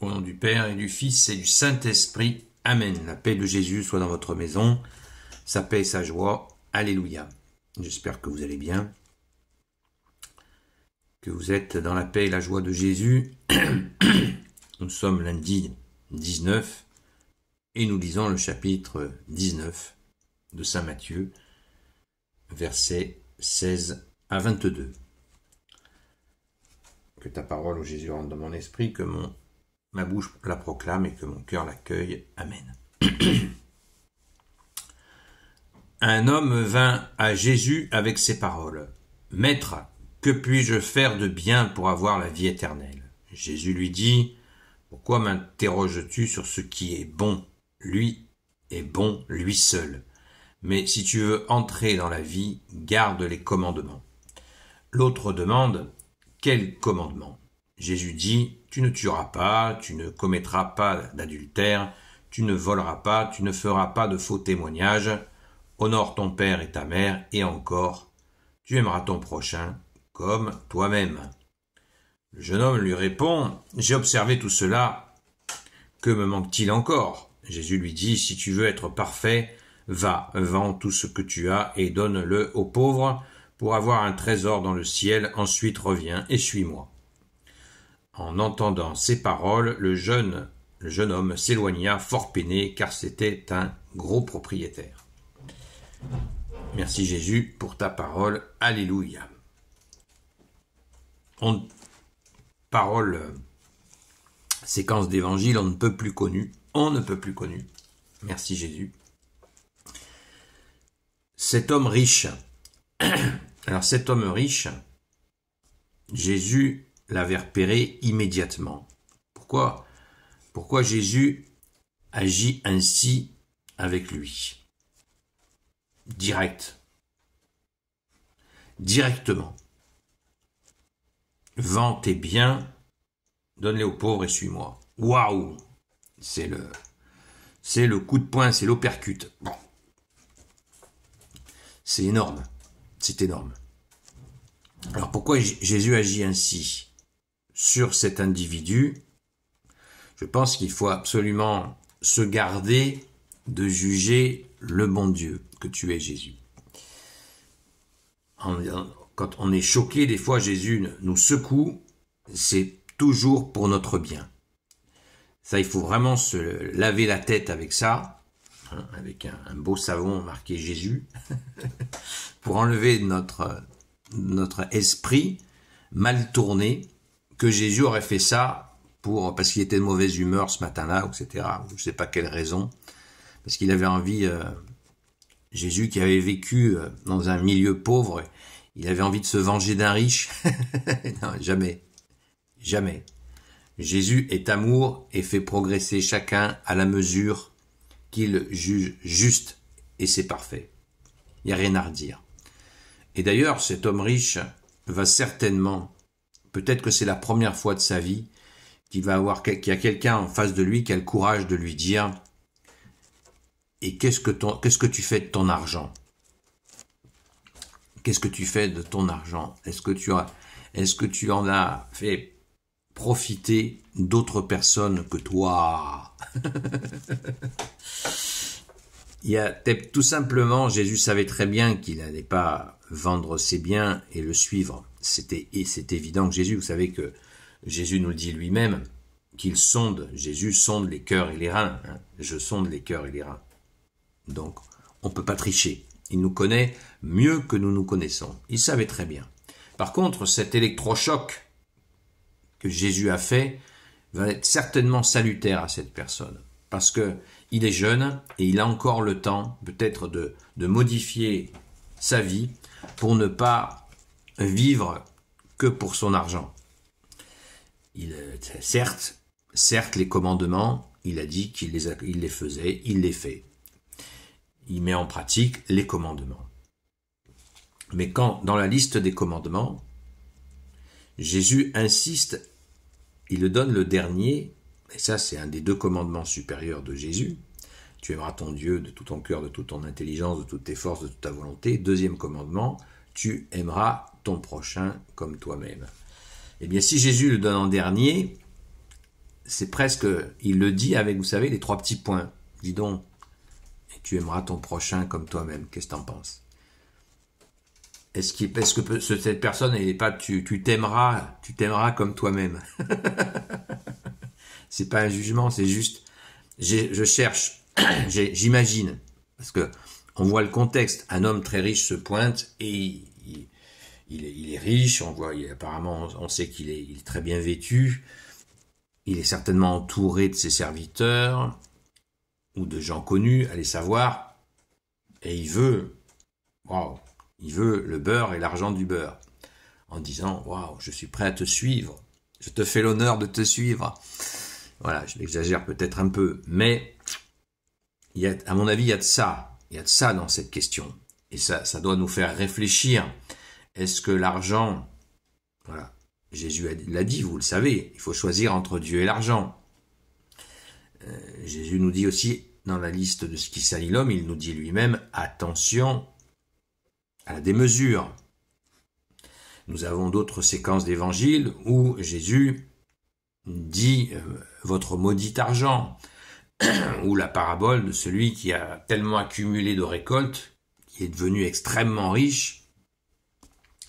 Au nom du Père et du Fils et du Saint-Esprit. Amen. La paix de Jésus soit dans votre maison, sa paix et sa joie. Alléluia. J'espère que vous allez bien, que vous êtes dans la paix et la joie de Jésus. Nous sommes lundi 19 et nous lisons le chapitre 19 de Saint Matthieu, versets 16 à 22. Que ta parole, au Jésus, rentre dans mon esprit, que mon Ma bouche la proclame et que mon cœur l'accueille. Amen. Un homme vint à Jésus avec ces paroles. Maître, que puis-je faire de bien pour avoir la vie éternelle Jésus lui dit, Pourquoi m'interroges-tu sur ce qui est bon Lui est bon, lui seul. Mais si tu veux entrer dans la vie, garde les commandements. L'autre demande, Quel commandement Jésus dit, tu ne tueras pas, tu ne commettras pas d'adultère, tu ne voleras pas, tu ne feras pas de faux témoignages, honore ton père et ta mère, et encore, tu aimeras ton prochain comme toi-même. Le jeune homme lui répond, J'ai observé tout cela, que me manque-t-il encore Jésus lui dit, Si tu veux être parfait, va, vends tout ce que tu as et donne-le aux pauvres pour avoir un trésor dans le ciel, ensuite reviens et suis-moi. En entendant ces paroles, le jeune, jeune homme s'éloigna fort peiné, car c'était un gros propriétaire. Merci Jésus pour ta parole. Alléluia. On... Parole, séquence d'évangile, on ne peut plus connu. On ne peut plus connu. Merci Jésus. Cet homme riche. Alors cet homme riche, Jésus l'avait repéré immédiatement. Pourquoi Pourquoi Jésus agit ainsi avec lui Direct. Directement. Vends tes biens, donne-les aux pauvres et suis-moi. Waouh C'est le c'est le coup de poing, c'est l'opercute. Bon. C'est énorme. C'est énorme. Alors pourquoi Jésus agit ainsi sur cet individu, je pense qu'il faut absolument se garder de juger le bon Dieu que tu es Jésus. Quand on est choqué, des fois Jésus nous secoue, c'est toujours pour notre bien. Ça, il faut vraiment se laver la tête avec ça, hein, avec un, beau savon marqué Jésus, pour enlever notre, notre esprit mal tourné que Jésus aurait fait ça pour parce qu'il était de mauvaise humeur ce matin-là, etc. je ne sais pas quelle raison, parce qu'il avait envie. Euh, Jésus qui avait vécu euh, dans un milieu pauvre, il avait envie de se venger d'un riche. non, jamais, jamais. Jésus est amour et fait progresser chacun à la mesure qu'il juge juste et c'est parfait. Il n'y a rien à redire. Et d'ailleurs, cet homme riche va certainement Peut-être que c'est la première fois de sa vie qu'il va avoir qu'il y a quelqu'un en face de lui qui a le courage de lui dire et qu'est-ce que ton, qu'est-ce que tu fais de ton argent Qu'est-ce que tu fais de ton argent Est-ce que tu as est-ce que tu en as fait profiter d'autres personnes que toi Il y a tout simplement Jésus savait très bien qu'il n'allait pas vendre ses biens et le suivre c'était c'est évident que Jésus, vous savez que Jésus nous dit lui-même, qu'il sonde, Jésus sonde les cœurs et les reins. Hein. Je sonde les cœurs et les reins. Donc, on ne peut pas tricher. Il nous connaît mieux que nous nous connaissons. Il savait très bien. Par contre, cet électrochoc que Jésus a fait va être certainement salutaire à cette personne. Parce que il est jeune et il a encore le temps peut-être de, de modifier sa vie pour ne pas vivre que pour son argent. Il, euh, certes, certes, les commandements, il a dit qu'il les, les faisait, il les fait. Il met en pratique les commandements. Mais quand, dans la liste des commandements, Jésus insiste, il donne le dernier, et ça c'est un des deux commandements supérieurs de Jésus, tu aimeras ton Dieu de tout ton cœur, de toute ton intelligence, de toutes tes forces, de toute ta volonté. Deuxième commandement, tu aimeras prochain comme toi-même. et eh bien, si Jésus le donne en dernier, c'est presque, il le dit avec, vous savez, les trois petits points. Dis donc, et tu aimeras ton prochain comme toi-même. Qu'est-ce que en penses Est-ce est que cette personne n'est pas tu t'aimeras, tu t'aimeras comme toi-même C'est pas un jugement, c'est juste, je cherche, j'imagine, parce que on voit le contexte. Un homme très riche se pointe et il est, riche, on voit, apparemment, on, sait qu'il est, très bien vêtu, il est certainement entouré de ses serviteurs ou de gens connus, allez savoir, et il veut, waouh, il veut le beurre et l'argent du beurre, en disant, waouh, je suis prêt à te suivre, je te fais l'honneur de te suivre. Voilà, je l'exagère peut-être un peu, mais il y a, à mon avis, il y a de ça, il y a de ça dans cette question, et ça, ça doit nous faire réfléchir est-ce que l'argent, voilà, Jésus l'a dit, vous le savez, il faut choisir entre Dieu et l'argent. Euh, Jésus nous dit aussi, dans la liste de ce qui salit l'homme, il nous dit lui-même, attention à la démesure. Nous avons d'autres séquences d'évangiles où Jésus dit euh, votre maudit argent, ou la parabole de celui qui a tellement accumulé de récoltes, qui est devenu extrêmement riche,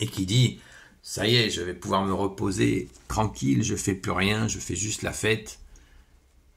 et qui dit ça y est, je vais pouvoir me reposer tranquille, je fais plus rien, je fais juste la fête.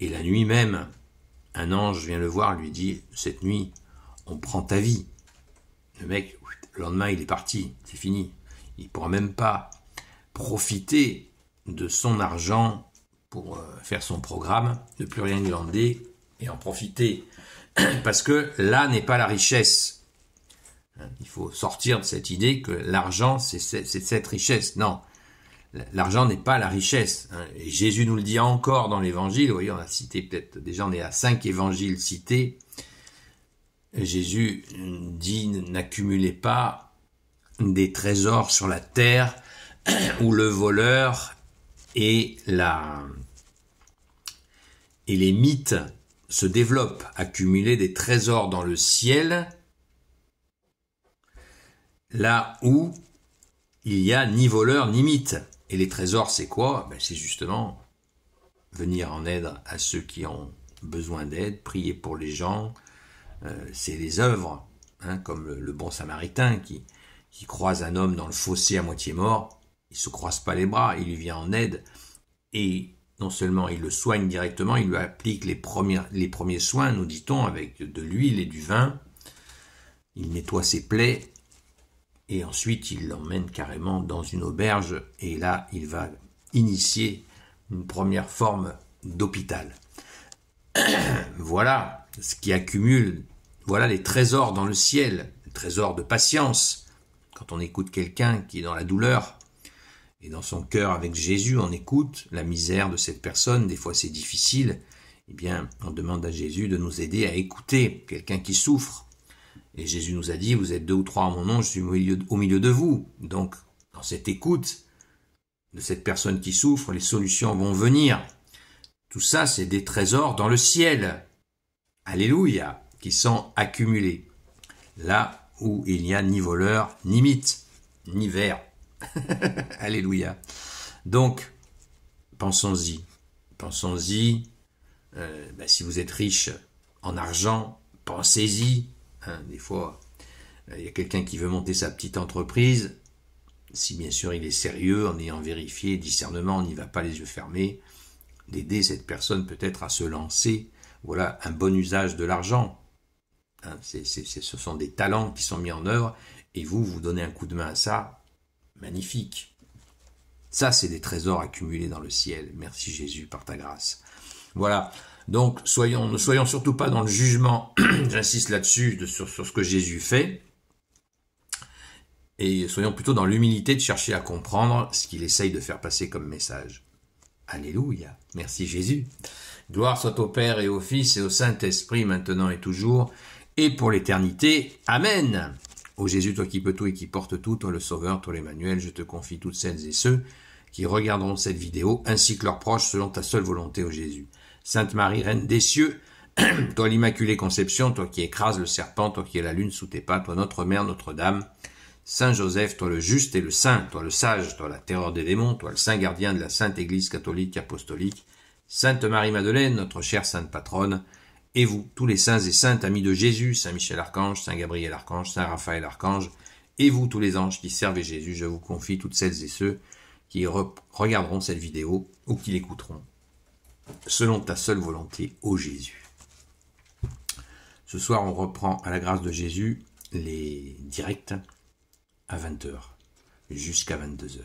Et la nuit même, un ange vient le voir, lui dit cette nuit, on prend ta vie. Le mec, le lendemain, il est parti, c'est fini. Il pourra même pas profiter de son argent pour euh, faire son programme, ne plus rien glander et en profiter. Parce que là n'est pas la richesse. Hein, il faut sortir de cette idée que l'argent, c'est cette richesse. Non, l'argent n'est pas la richesse. Hein. Et Jésus nous le dit encore dans l'évangile. Vous voyez, on a cité peut-être, déjà on est à cinq évangiles cités. Jésus dit, n'accumulez pas des trésors sur la terre où le voleur et la et les mythes se développent. Accumulez des trésors dans le ciel, là où il n'y a ni voleur ni mythe. Et les trésors, c'est quoi ben, C'est justement venir en aide à ceux qui ont besoin d'aide, prier pour les gens. Euh, c'est les œuvres, hein, comme le, bon samaritain qui, qui croise un homme dans le fossé à moitié mort. Il se croise pas les bras, il lui vient en aide. Et non seulement il le soigne directement, il lui applique les, les premiers soins, nous dit-on, avec de l'huile et du vin. Il nettoie ses plaies et ensuite, il l'emmène carrément dans une auberge et là, il va initier une première forme d'hôpital. voilà ce qui accumule, voilà les trésors dans le ciel, les trésors de patience. Quand on écoute quelqu'un qui est dans la douleur et dans son cœur avec Jésus, on écoute la misère de cette personne, des fois c'est difficile, eh bien, on demande à Jésus de nous aider à écouter quelqu'un qui souffre. Et Jésus nous a dit, vous êtes deux ou trois à mon nom, je suis au milieu, de vous. Donc, dans cette écoute de cette personne qui souffre, les solutions vont venir. Tout ça, c'est des trésors dans le ciel. Alléluia, qui sont accumulés. Là où il n'y a ni voleur, ni mythe, ni vers. Alléluia. Donc, pensons-y. Pensons-y. Euh, ben, si vous êtes riche en argent, pensez-y Hein, des fois, euh, il y a quelqu'un qui veut monter sa petite entreprise. Si bien sûr il est sérieux, en ayant vérifié, discernement, on n'y va pas les yeux fermés, d'aider cette personne peut-être à se lancer. Voilà un bon usage de l'argent. Hein, ce sont des talents qui sont mis en œuvre et vous, vous donnez un coup de main à ça. Magnifique. Ça, c'est des trésors accumulés dans le ciel. Merci Jésus par ta grâce. Voilà. Donc, soyons, ne soyons surtout pas dans le jugement, j'insiste là-dessus, sur, sur ce que Jésus fait, et soyons plutôt dans l'humilité de chercher à comprendre ce qu'il essaye de faire passer comme message. Alléluia. Merci Jésus. Gloire soit au Père et au Fils et au Saint-Esprit, maintenant et toujours, et pour l'éternité. Amen. Ô Jésus, toi qui peux tout et qui portes tout, toi le Sauveur, toi l'Emmanuel, je te confie toutes celles et ceux qui regarderont cette vidéo, ainsi que leurs proches, selon ta seule volonté, ô Jésus. Sainte Marie, Reine des cieux, toi l'Immaculée Conception, toi qui écrases le serpent, toi qui es la lune sous tes pas, toi notre Mère, Notre-Dame, Saint Joseph, toi le juste et le saint, toi le sage, toi la terreur des démons, toi le saint gardien de la Sainte Église catholique apostolique, Sainte Marie-Madeleine, notre chère Sainte Patronne, et vous, tous les saints et saintes amis de Jésus, Saint Michel Archange, Saint Gabriel Archange, Saint Raphaël Archange, et vous, tous les anges qui servez Jésus, je vous confie toutes celles et ceux qui regarderont cette vidéo ou qui l'écouteront selon ta seule volonté, ô Jésus. Ce soir, on reprend à la grâce de Jésus les directs à 20h, jusqu'à 22h.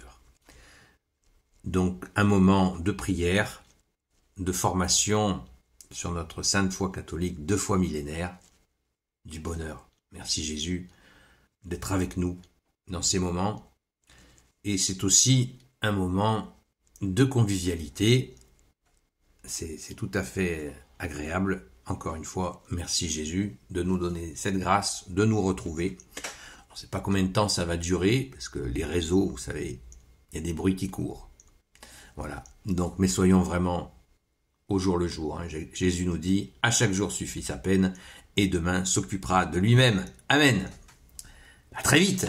Donc un moment de prière, de formation sur notre sainte foi catholique, deux fois millénaire, du bonheur. Merci Jésus d'être avec nous dans ces moments. Et c'est aussi un moment de convivialité c'est tout à fait agréable. Encore une fois, merci Jésus de nous donner cette grâce, de nous retrouver. On ne sait pas combien de temps ça va durer, parce que les réseaux, vous savez, il y a des bruits qui courent. Voilà. Donc, mais soyons vraiment au jour le jour. Hein. Jésus nous dit, à chaque jour suffit sa peine, et demain s'occupera de lui-même. Amen. À très vite